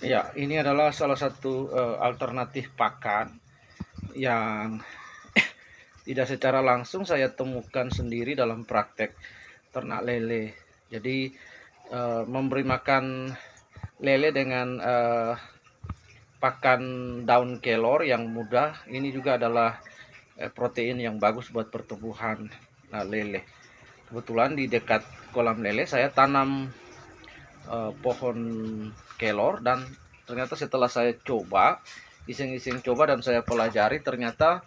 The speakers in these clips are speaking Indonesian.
Ya, ini adalah salah satu uh, alternatif pakan yang tidak secara langsung saya temukan sendiri dalam praktek ternak lele. Jadi uh, memberi makan lele dengan uh, pakan daun kelor yang mudah ini juga adalah uh, protein yang bagus buat pertumbuhan uh, lele. Kebetulan di dekat kolam lele saya tanam uh, pohon kelor dan ternyata setelah saya coba iseng-iseng coba dan saya pelajari ternyata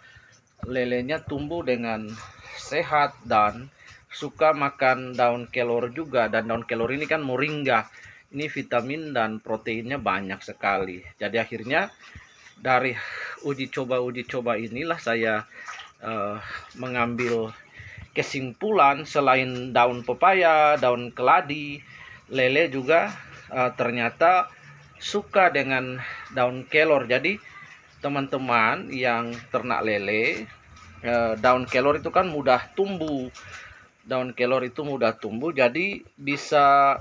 lelenya tumbuh dengan sehat dan suka makan daun kelor juga dan daun kelor ini kan moringa ini vitamin dan proteinnya banyak sekali jadi akhirnya dari uji coba uji coba inilah saya uh, mengambil kesimpulan selain daun pepaya daun keladi lele juga uh, ternyata suka dengan daun kelor. Jadi teman-teman yang ternak lele, uh, daun kelor itu kan mudah tumbuh. Daun kelor itu mudah tumbuh, jadi bisa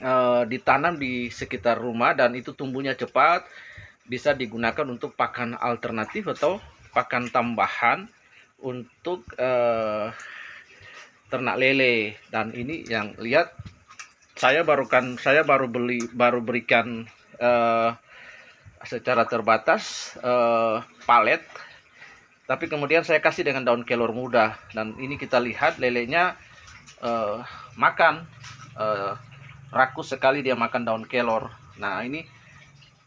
uh, ditanam di sekitar rumah dan itu tumbuhnya cepat. Bisa digunakan untuk pakan alternatif atau pakan tambahan untuk ternak lele dan ini yang lihat saya baru kan saya baru beli baru berikan uh, secara terbatas uh, palet tapi kemudian saya kasih dengan daun kelor muda dan ini kita lihat lelenya uh, makan uh, rakus sekali dia makan daun kelor nah ini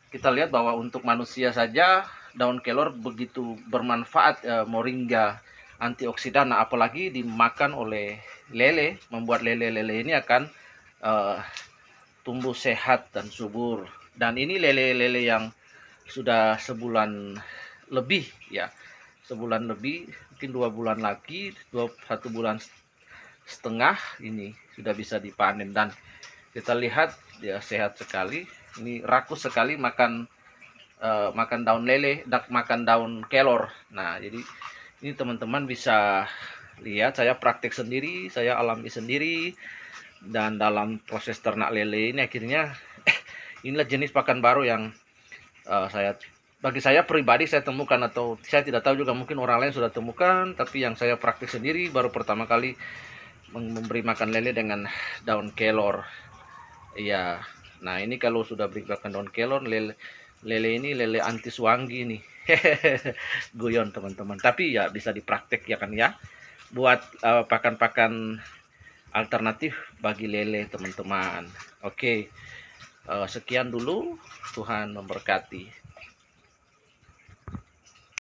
kita lihat bahwa untuk manusia saja daun kelor begitu bermanfaat uh, moringa antioksidan nah, apalagi dimakan oleh lele membuat lele-lele ini akan uh, tumbuh sehat dan subur. Dan ini lele-lele yang sudah sebulan lebih ya, sebulan lebih, mungkin dua bulan lagi, dua, satu bulan setengah ini sudah bisa dipanen dan kita lihat dia ya, sehat sekali. Ini rakus sekali makan uh, makan daun lele, dak makan daun kelor. Nah, jadi ini teman-teman bisa lihat saya praktek sendiri, saya alami sendiri dan dalam proses ternak lele ini akhirnya eh, inilah jenis pakan baru yang uh, saya bagi saya pribadi saya temukan atau saya tidak tahu juga mungkin orang lain sudah temukan tapi yang saya praktik sendiri baru pertama kali memberi makan lele dengan daun kelor ya nah ini kalau sudah beri makan daun kelor lele lele ini lele anti suanggi nih guyon teman-teman tapi ya bisa dipraktek ya kan ya buat eh, pakan-pakan uh, pakan -pakan alternatif bagi lele teman-teman oke eh, sekian dulu Tuhan memberkati